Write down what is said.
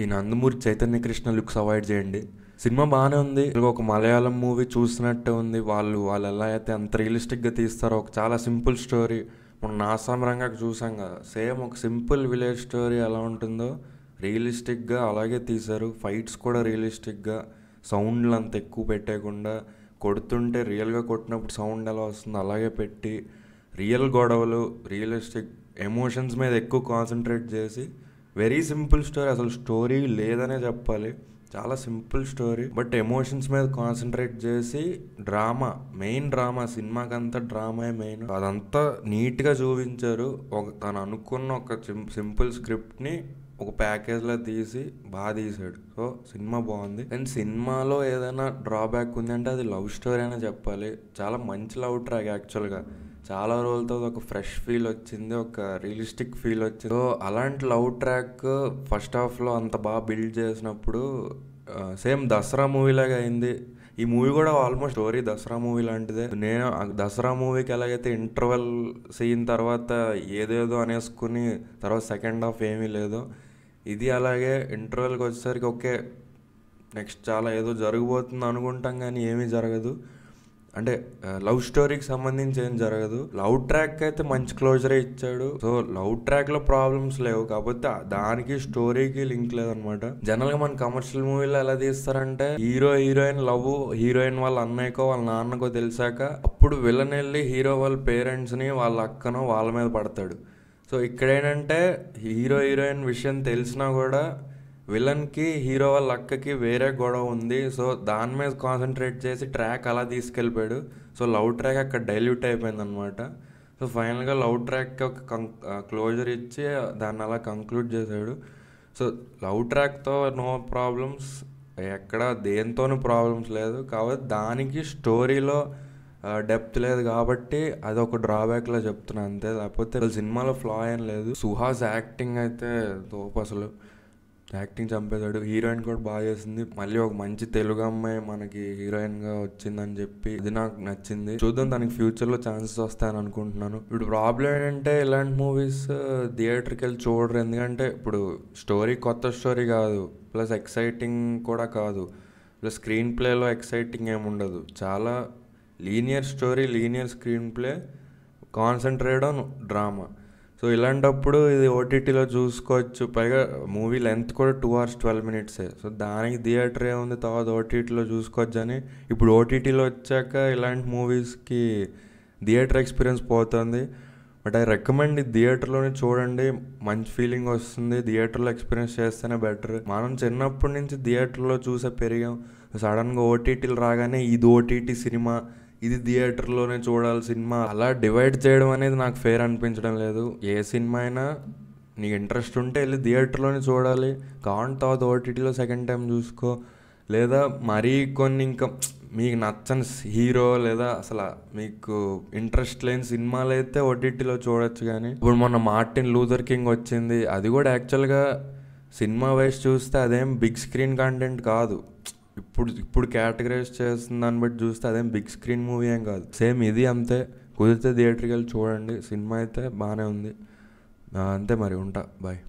ఈ Nandamuri Chaitanya Krishna looks avoid చేయండి cinema బాగానే ఉంది ఒక మలయాళం మూవీ చూసినట్టే ఉంది వాళ్ళు వాళ్ళు ఎలా అయితే అంత రియలిస్టిక్గా తీస్తారో ఒక చాలా సింపుల్ స్టోరీ మనం ఆసాం రంగాకి చూసాం కదా సేమ్ ఒక సింపుల్ విలేజ్ స్టోరీ ఎలా ఉంటుందో రియలిస్టిక్గా అలాగే తీశారు ఫైట్స్ కూడా రియలిస్టిక్గా సౌండ్లు అంత ఎక్కువ పెట్టకుండా కొడుతుంటే రియల్గా కొట్టినప్పుడు సౌండ్ ఎలా వస్తుందో అలాగే పెట్టి రియల్ గొడవలు రియలిస్టిక్ ఎమోషన్స్ మీద ఎక్కువ కాన్సన్ట్రేట్ చేసి వెరీ సింపుల్ స్టోరీ అసలు స్టోరీ లేదనే చెప్పాలి చాలా సింపుల్ స్టోరీ బట్ ఎమోషన్స్ మీద కాన్సన్ట్రేట్ చేసి డ్రామా మెయిన్ డ్రామా సినిమాకంతా డ్రామా మెయిన్ అదంతా నీట్గా చూపించారు ఒక తను అనుకున్న ఒక సింపుల్ స్క్రిప్ట్ని ఒక ప్యాకేజ్లో తీసి బాగా తీసాడు సో సినిమా బాగుంది అండ్ సినిమాలో ఏదైనా డ్రాబ్యాక్ ఉంది అంటే అది లవ్ స్టోరీ అనే చెప్పాలి చాలా మంచి లవ్ ట్రాక్ యాక్చువల్గా చాలా రోజులతో ఒక ఫ్రెష్ ఫీల్ వచ్చింది ఒక రియలిస్టిక్ ఫీల్ వచ్చింది సో అలాంటి లవ్ ట్రాక్ ఫస్ట్ హాఫ్లో అంత బాగా బిల్డ్ చేసినప్పుడు సేమ్ దసరా మూవీలాగా అయింది ఈ మూవీ కూడా ఆల్మోస్ట్ స్టోరీ దసరా మూవీ లాంటిదే నేను దసరా మూవీకి ఎలాగైతే ఇంటర్వెల్ సీన్ తర్వాత ఏదేదో అనేసుకుని తర్వాత సెకండ్ హాఫ్ ఏమీ లేదు ఇది అలాగే ఇంటర్వెల్కి వచ్చేసరికి ఓకే నెక్స్ట్ చాలా ఏదో జరగబోతుంది అనుకుంటాం కానీ ఏమీ జరగదు అంటే లవ్ స్టోరీకి సంబంధించి ఏం జరగదు లవ్ ట్రాక్ అయితే మంచి క్లోజరే ఇచ్చాడు సో లవ్ ట్రాక్ లో ప్రాబ్లమ్స్ లేవు కాకపోతే దానికి స్టోరీకి లింక్ లేదనమాట జనరల్ గా మన కమర్షియల్ మూవీలో ఎలా తీస్తారంటే హీరో హీరోయిన్ లవ్ హీరోయిన్ వాళ్ళ అన్నయ్యకో వాళ్ళ నాన్నకో తెలిసాక అప్పుడు విలన్ వెళ్ళి హీరో వాళ్ళ పేరెంట్స్ ని వాళ్ళ అక్కనో వాళ్ళ మీద పడతాడు సో ఇక్కడ ఏంటంటే హీరో హీరోయిన్ విషయం తెలిసినా కూడా విలన్కి హీరో వాళ్ళ అక్కకి వేరే గొడవ ఉంది సో దాని మీద కాన్సన్ట్రేట్ చేసి ట్రాక్ అలా తీసుకెళ్ళిపోయాడు సో లవ్ ట్రాక్ అక్కడ డైల్యూట్ అయిపోయింది అనమాట సో ఫైనల్గా లవ్ ట్రాక్కి ఒక కం క్లోజర్ ఇచ్చి దాన్ని అలా కంక్లూడ్ చేశాడు సో లవ్ ట్రాక్తో నో ప్రాబ్లమ్స్ ఎక్కడ దేంతోనూ ప్రాబ్లమ్స్ లేదు కాబట్టి దానికి స్టోరీలో డెప్త్ లేదు కాబట్టి అది ఒక డ్రాబ్యాక్లో చెప్తున్నా అంతే లేకపోతే సినిమాలో ఫ్లా ఏం లేదు సుహాస్ యాక్టింగ్ అయితే తోపు అసలు యాక్టింగ్ చంపేశాడు హీరోయిన్ కూడా బాగా చేసింది మళ్ళీ ఒక మంచి తెలుగు అమ్మాయి మనకి హీరోయిన్ గా వచ్చిందని చెప్పి ఇది నాకు నచ్చింది చూద్దాం దానికి ఫ్యూచర్ లో ఛాన్సెస్ వస్తాయని అనుకుంటున్నాను ఇప్పుడు ప్రాబ్లం ఏంటంటే ఇలాంటి మూవీస్ థియేటర్కి వెళ్ళి చూడరు ఎందుకంటే ఇప్పుడు స్టోరీ కొత్త స్టోరీ కాదు ప్లస్ ఎక్సైటింగ్ కూడా కాదు ప్లస్ స్క్రీన్ ప్లేలో ఎక్సైటింగ్ ఏమి ఉండదు చాలా linear story linear screenplay concentrate on drama so ఇలాంటప్పుడు ఇది ఓటీటీలో చూసుకోవచ్చు పైగా మూవీ లెంత్ కూడా టూ అవర్స్ ట్వెల్వ్ మినిట్సే సో దానికి థియేటర్ ఏముంది తర్వాత ఓటీటీలో చూసుకోవచ్చు అని ఇప్పుడు ఓటీటీలో వచ్చాక ఇలాంటి మూవీస్కి థియేటర్ ఎక్స్పీరియన్స్ పోతుంది బట్ ఐ రికమెండ్ థియేటర్లోనే చూడండి మంచి ఫీలింగ్ వస్తుంది థియేటర్లో ఎక్స్పీరియన్స్ చేస్తేనే బెటర్ మనం చిన్నప్పటి నుంచి థియేటర్లో చూసే పెరిగాం సడన్గా ఓటీటీలు రాగానే ఇది ఓటీటీ సినిమా ఇది థియేటర్లోనే చూడాలి సినిమా అలా డివైడ్ చేయడం అనేది నాకు ఫేర్ అనిపించడం లేదు ఏ సినిమా అయినా నీకు ఇంట్రెస్ట్ ఉంటే వెళ్ళి థియేటర్లోనే చూడాలి కావాలంటే తర్వాత ఓటీటీలో సెకండ్ టైం చూసుకో లేదా మరీ కొన్ని ఇంకా మీకు నచ్చని హీరో లేదా అసలు మీకు ఇంట్రెస్ట్ లేని సినిమాలు అయితే ఓటీటీలో చూడొచ్చు కానీ ఇప్పుడు మొన్న మార్టిన్ లూథర్ కింగ్ వచ్చింది అది కూడా యాక్చువల్గా సినిమా వైస్ చూస్తే అదేం బిగ్ స్క్రీన్ కంటెంట్ కాదు ఇప్పుడు ఇప్పుడు కేటగరైజ్ చేసిన దాన్ని బట్టి చూస్తే అదేం బిగ్ స్క్రీన్ మూవీ ఏం కాదు సేమ్ ఇది అంతే కుదిరితే థియేటర్కి వెళ్ళి చూడండి సినిమా అయితే బాగానే ఉంది అంతే మరి ఉంటా బాయ్